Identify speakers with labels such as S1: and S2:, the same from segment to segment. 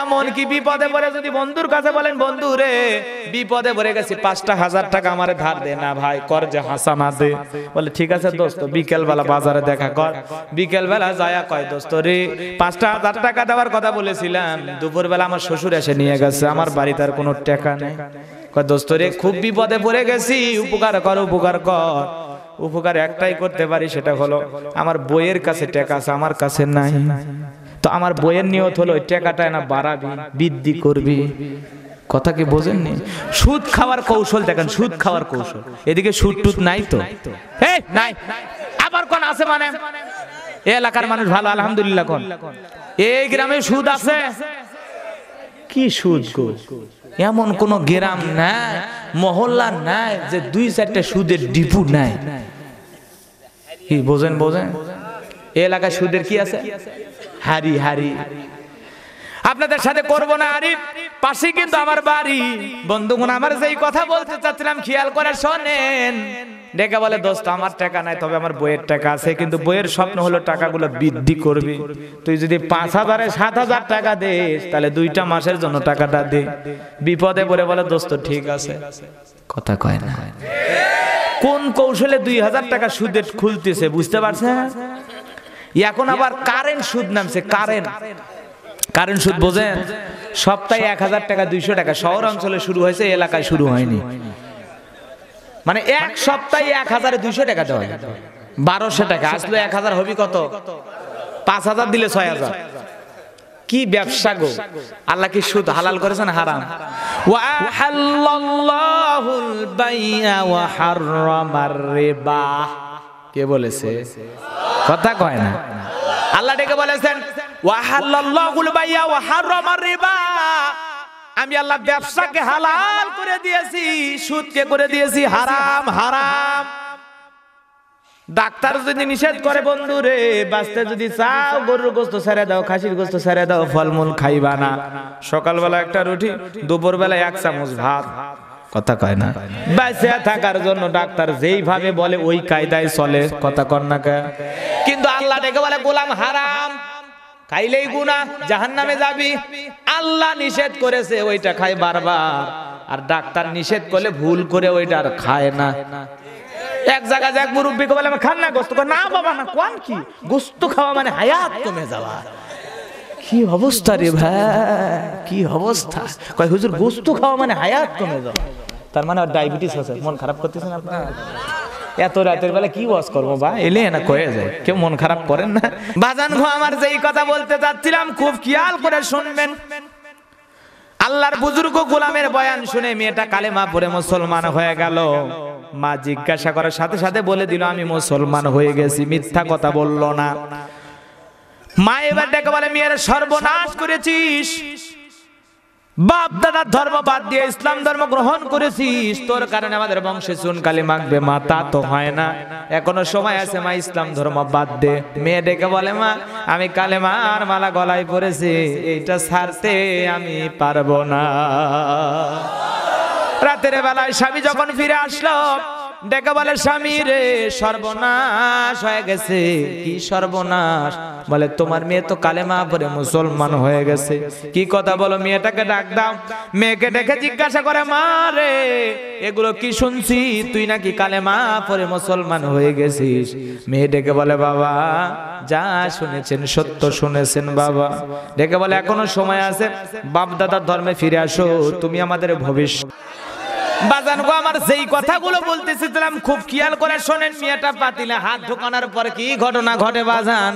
S1: এমন কি বিপদে পড়ে যদি বন্ধুর কাছে বলেন বন্ধু রে বিপদে পড়ে গেছি পাঁচটা হাজার টাকা আমার ধার দে না ভাই কর যে না দে বলে ঠিক আছে দোস্ত বিকেল বেলা বাজারে দেখা কর বিকেল বেলা যায়া কয় দোস্ত রে পাঁচটা হাজার টাকা দেওয়ার কথা বলেছিলাম দুপুর বেলা আমার শ্বশুর এসে নিয়ে গেছে আমার বাড়িতে আর কোনো টাকা নেই কয় দোস্ত রে খুব বিপদে পড়ে গেছি উপকার কর উপকার কর উপকার একটাই করতে পারি সেটা হলো আমার বইয়ের কাছে টাকা আছে আমার কাছে নাই তো আমার বইয়ের নিয়ত হলো টাকাটা না বাড়াবি বৃদ্ধি করবি কথা কি বোঝেননি সুদ খাওয়ার কৌশল দেখেন সুদ খাওয়ার কৌশল এদিকে সুদ টুদ নাই তো নাই আবার কোন আছে মানে এ এলাকার মানুষ ভালো আলহামদুলিল্লাহ কোন এই গ্রামে সুদ আছে কি সুদ গো এমন কোন গ্রাম নাই মহল্লা নাই যে দুই চারটা সুদের ডিপু নাই কি বোঝেন বোঝেন এলাকায় সুদের কি আছে হারি হারি আপনাদের সাথে করব না আরিফ পাশে কিন্তু আমার বাড়ি বন্ধুগণ আমার যে কথা বলতে চাচ্ছিলাম খেয়াল করে শোনেন ডেকে বলে দোস্ত আমার টাকা নাই তবে আমার বইয়ের টাকা আছে কিন্তু বইয়ের স্বপ্ন হলো টাকাগুলো বৃদ্ধি করবি তুই যদি পাঁচ হাজারে সাত হাজার টাকা দিস তাহলে দুইটা মাসের জন্য টাকাটা দে বিপদে পড়ে বলে দোস্ত ঠিক আছে কথা কয় না কোন কৌশলে দুই হাজার টাকা সুদের খুলতেছে বুঝতে পারছেন এখন আবার কারেন্ট সুদ নামছে কারেন্ট কারেন্ট সুদ বোঝেন সপ্তাহে এক হাজার টাকা দুইশো টাকা শহর অঞ্চলে শুরু হয়েছে এলাকায় শুরু হয়নি মানে এক মানে সপ্তাহে এক হাজারে দুইশো টাকা দেওয়া বারোশো টাকা আসলে এক হাজার হবি কত পাঁচ হাজার দিলে ছয় হাজার কি ব্যবসা গো আল্লাহ কি সুদ হালাল করেছেন হারাম কে বলেছে কথা কয় না আল্লাহ ডেকে বলেছেন আমি আল্লাহ ব্যবসাকে হালাল করে দিয়েছি সুদকে করে দিয়েছি হারাম হারাম ডাক্তার যদি নিষেধ করে বন্ধু রে বাঁচতে যদি চাও গরুর গোস্ত ছেড়ে দাও খাসির গোস্ত ছেড়ে দাও ফলমূল খাইবা না সকালবেলা একটা রুটি দুপুরবেলা এক চামচ ভাত কথা কয় না বেঁচে থাকার জন্য ডাক্তার যেইভাবে বলে ওই কায়দায় চলে কথা কর না কে কিন্তু আল্লাহ ডেকে বলে গোলাম হারাম খাইলেই গুনা জাহান নামে যাবি আল্লাহ নিষেধ করেছে ওইটা খায় বারবার আর ডাক্তার নিষেধ করলে ভুল করে ওইটা আর খায় না এক জায়গায় এক মুরব্বী বলে আমি খান না গোস্ত না বাবা না কোন কি গোস্ত খাওয়া মানে হায়াত কমে যাওয়া কি অবস্থা রে ভাই কি অবস্থা কয় হুজুর গোস্ত খাওয়া মানে হায়াত কমে যাওয়া তার মানে ডায়াবেটিস আছে মন খারাপ করতেছেন আপনার এত রাতের বেলা কি বস করবো বা এলে না কয়ে যায় কেউ মন খারাপ করেন না বাজান ঘো আমার যেই কথা বলতে চাচ্ছিলাম খুব খেয়াল করে শুনবেন আল্লাহর বুজুর্গ গোলামের বয়ান শুনে মেয়েটা কালে মা পরে মুসলমান হয়ে গেল মা জিজ্ঞাসা করার সাথে সাথে বলে দিল আমি মুসলমান হয়ে গেছি মিথ্যা কথা বলল না মা এবার দেখে বলে মেয়ের সর্বনাশ করেছিস বাপ দাদার ধর্ম বাদ দিয়ে ইসলাম ধর্ম গ্রহণ করেছিস তোর কারণে আমাদের বংশে চুনকালি মাগবে মা তা তো হয় না এখনো সময় আছে মা ইসলাম ধর্ম বাদ দে মেয়ে ডেকে বলে মা আমি কালে মার মালা গলায় পড়েছি এইটা সারতে আমি পারবো না রাতের বেলায় স্বামী যখন ফিরে আসলো ডেকে বলে স্বামী রে সর্বনাশ হয়ে গেছে কি সর্বনাশ বলে তোমার মেয়ে তো কালেমা পরে মুসলমান হয়ে গেছে কি কথা বলো মেয়েটাকে ডাক দাও মেয়েকে ডেকে জিজ্ঞাসা করে মা রে এগুলো কি শুনছি তুই নাকি কালেমা পরে মুসলমান হয়ে গেছিস মেয়ে ডেকে বলে বাবা যা শুনেছেন সত্য শুনেছেন বাবা ডেকে বলে এখনো সময় আছে বাপ দাদার ধর্মে ফিরে আসো তুমি আমাদের ভবিষ্যৎ বাজান গো আমার যেই কথাগুলো বলতেছিলাম খুব খেয়াল করে শোনেন মেয়েটা পাতিলে হাত ঢোকানোর পর কি ঘটনা ঘটে বাজান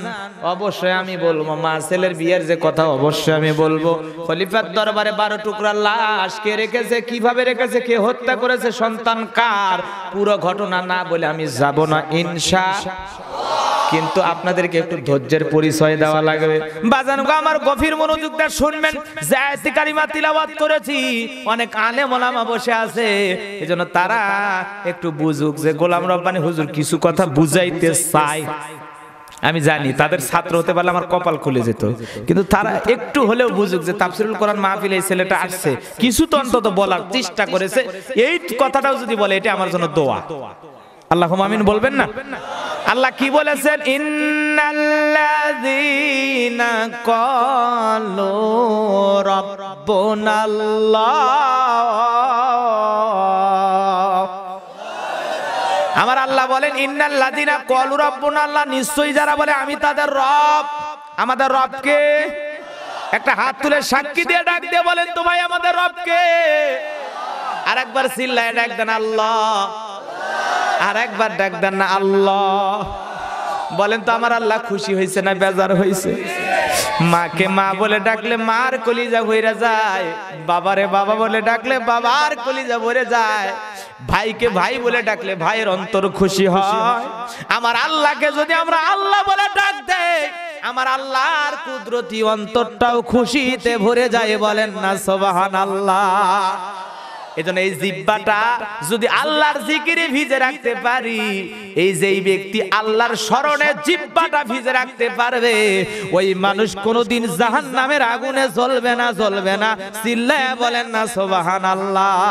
S1: অবশ্যই আমি বলবো মা ছেলের বিয়ের যে কথা অবশ্যই আমি বলবো খলিফার দরবারে বারো টুকরা লাশ কে রেখেছে কিভাবে রেখেছে কে হত্যা করেছে সন্তান কার পুরো ঘটনা না বলে আমি যাব না ইনশা কিন্তু আপনাদেরকে একটু ধৈর্যের পরিচয় দেওয়া লাগবে বাজান আমার গভীর মনোযোগটা শুনবেন জায়াতি কালিমা তিলাওয়াত করেছি অনেক আলে মোলামা বসে আছে এজন্য তারা একটু বুঝুক যে গোলাম রব্বানি হুজুর কিছু কথা বুঝাইতে চায় আমি জানি তাদের ছাত্র হতে পারলে আমার কপাল খুলে যেত কিন্তু তারা একটু হলেও বুঝুক যে তাফসিরুল কোরআন মাহফিল এই ছেলেটা আসছে কিছু তো অন্তত বলার চেষ্টা করেছে এই কথাটাও যদি বলে এটা আমার জন্য দোয়া আল্লাহ আমিন বলবেন না আল্লাহ কি বলেছেন ইন্নাল্লাযীনা ক্বালু রাব্বুনাল্লাহ আমার আল্লাহ বলেন ইন্নাল্লাযীনা ক্বালু আল্লাহ নিশ্চয়ই যারা বলে আমি তাদের রব আমাদের রবকে একটা হাত তুলে সাক্ষী দিয়ে ডাক দিয়ে বলেন তোমায় আমাদের রবকে আর একবার চিল্লায় ডাক দেন আল্লাহ আর একবার ডাক দেন না আল্লাহ বলেন তো আমার আল্লাহ খুশি হয়েছে না বেজার হয়েছে মাকে মা বলে ডাকলে মার কলিজা ভরে যায় বাবারে বাবা বলে ডাকলে বাবার কলিজা ভরে যায় ভাইকে ভাই বলে ডাকলে ভাইয়ের অন্তর খুশি হয় আমার আল্লাহকে যদি আমরা আল্লাহ বলে ডাক দেই আমার আল্লাহর কুদরতি অন্তরটাও খুশিতে ভরে যায় বলেন না সবাহান আল্লাহ এজন্য এই জিব্বাটা যদি আল্লাহর জিকিরে ভিজে রাখতে পারি এই যেই ব্যক্তি আল্লাহর স্মরণে জিব্বাটা ভিজে রাখতে পারবে ওই মানুষ কোনোদিন জাহান নামের আগুনে জ্বলবে না জ্বলবে না চিল্লায় বলেন না সোবাহান আল্লাহ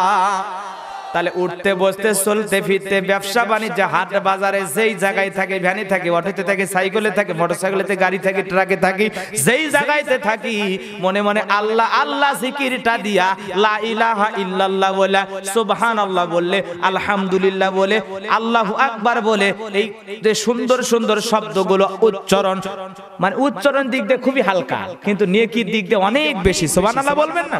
S1: তাহলে উঠতে বসতে চলতে ফিরতে ব্যবসা বাণিজ্য হাট বাজারে যেই জায়গায় থাকে ভ্যানে থাকে অটোতে থাকে সাইকেলে মোটর সাইকেলেতে গাড়ি থাকি ট্রাকে থাকি যেই জায়গায়তে থাকি মনে মনে আল্লাহ আল্লাহ জিকিরটা দিয়া লা ইলাহা ইল্লাল্লাহ বলে সুবহানাল্লাহ বললে আলহামদুলিল্লাহ বলে আল্লাহু আকবার বলে এই যে সুন্দর সুন্দর শব্দগুলো উচ্চারণ মানে উচ্চারণ দিক দিয়ে খুবই হালকা কিন্তু নেকির দিক দিয়ে অনেক বেশি সুবহানাল্লাহ বলবেন না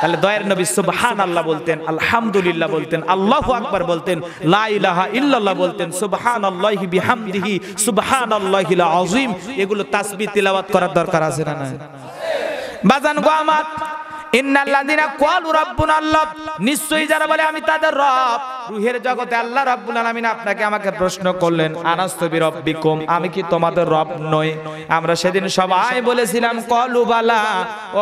S1: তাহলে দয়ের নবী সুবহান আল্লাহ বলতেন আলহামদুলিল্লাহ বলতেন আল্লাহ আকবর বলতেন লা ইল্লাল্লাহ বলতেন সুবহান আল্লাহি সুবহান আল্লাহিম এগুলো তাসবি তিলাবাত করার দরকার আছে না না বাজান গো আমার ইন্নাল্লাযিনা ক্বালু রাব্বুনা আল্লাহ নিশ্চয়ই যারা বলে আমি তাদের রব রুহের জগতে আল্লাহ রাব্বুল আলামিন আপনাকে আমাকে প্রশ্ন করলেন আনাস্তবি রব্বিকুম আমি কি তোমাদের রব নই আমরা সেদিন সবাই বলেছিলাম কলু বালা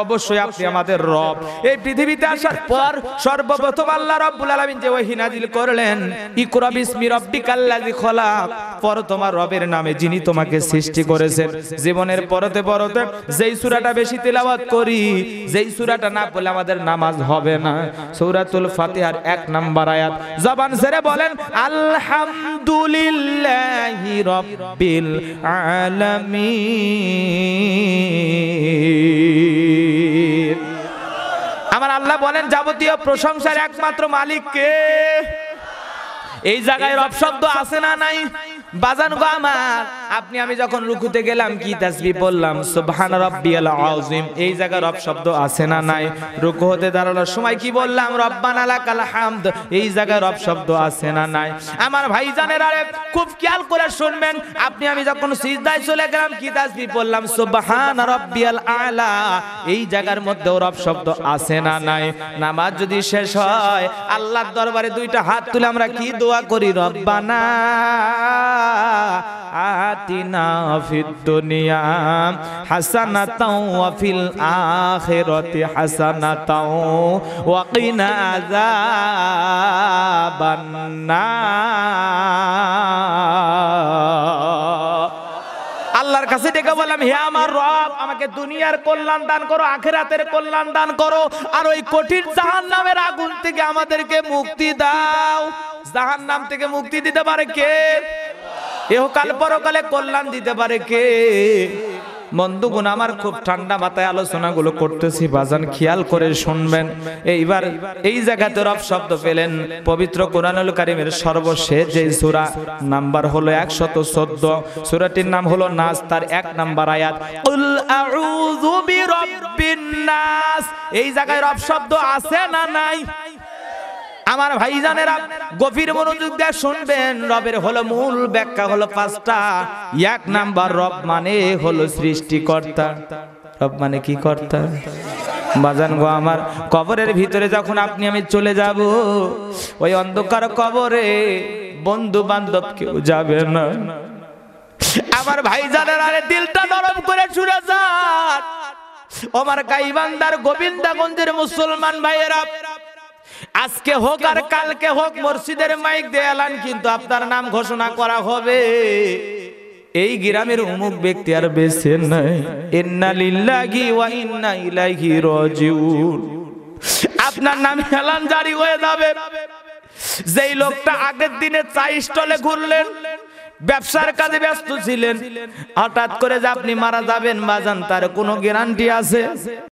S1: অবশ্যই আপনি আমাদের রব এই পৃথিবীতে আসার পর সর্বপ্রথম আল্লাহ রাব্বুল আলামিন যে ওহী নাজিল করলেন ইকরা বিসমি রব্বিকাল্লাযী খলাক পর তোমার রবের নামে যিনি তোমাকে সৃষ্টি করেছেন জীবনের পরতে পরতে যেই সূরাটা বেশি তেলাওয়াত করি যেই সূরাটা না বলে আমাদের নামাজ হবে না সূরাতুল ফাতিহার এক নাম্বার আয়াত জবান জেরে বলেন আলহামদুলিল্লাহ রব্বিল আলামিন আমার আল্লাহ বলেন যাবতীয় প্রশংসার একমাত্র মালিককে এই জায়গায় রব শব্দ আছে না নাই বাজান গো আমার আপনি আমি যখন রুকুতে গেলাম কি তাসবি বললাম সুবহান রাব্বিয়াল আযীম এই জায়গা রব শব্দ আছে না নাই রুকু হতে দাঁড়ানোর সময় কি বললাম রব্বানা লাকাল হামদ এই জায়গা রব শব্দ আছে না নাই আমার ভাইজানের আরে খুব খেয়াল করে শুনবেন আপনি আমি যখন সিজদায় চলে গেলাম কি তাসবি বললাম সুবহান রাব্বিয়াল আলা এই জায়গার মধ্যে রব শব্দ আছে না নাই নামাজ যদি শেষ হয় আল্লাহর দরবারে দুইটা হাত তুলে আমরা কি দোয়া করি রব্বানা আল্লাহর কাছে ডেকে বললাম হে আমার রব আমাকে দুনিয়ার কল্যাণ দান করো আখেরাতের কল্যাণ দান করো আর ওই কঠিন জাহান্নামের নামের আগুন থেকে আমাদেরকে মুক্তি দাও জাহান নাম থেকে মুক্তি দিতে পারে কে এহকাল পরকালে কল্যাণ দিতে পারে কে বন্ধুগুণ আমার খুব ঠান্ডা মাথায় আলোচনাগুলো করতেছি বাজান খেয়াল করে শুনবেন এইবার এই জায়গাতে রব শব্দ পেলেন পবিত্র কোরআনুল করিমের সর্বশেষ যে সূরা নাম্বার হলো একশত চোদ্দ সূরাটির নাম হলো নাস তার এক নাম্বার আয়াত এই জায়গায় রব শব্দ আছে না নাই আমার ভাইজানেরা গভীর মনোযোগ দিয়ে শুনবেন রবের হলো মূল ব্যাখ্যা হলো পাঁচটা এক নাম্বার রব মানে হলো সৃষ্টিকর্তা রব মানে কি কর্তা বাজান গো আমার কবরের ভিতরে যখন আপনি আমি চলে যাব ওই অন্ধকার কবরে বন্ধু বান্ধব কেউ যাবে না আমার ভাইজানের আরে দিলটা নরম করে ছুড়ে যান আমার গাইবান্দার গোবিন্দাগঞ্জের মুসলমান ভাইয়েরা আজকে হোক আর কালকে হোক মসজিদের মাইক দেয়ালান এলান কিন্তু আপনার নাম ঘোষণা করা হবে এই গ্রামের অমুক ব্যক্তি আর বেছে নাই আপনার নাম এলান জারি হয়ে যাবে যেই লোকটা আগের দিনে চাই স্টলে ঘুরলেন ব্যবসার কাজে ব্যস্ত ছিলেন হঠাৎ করে যে আপনি মারা যাবেন বাজান তার কোনো গ্যারান্টি আছে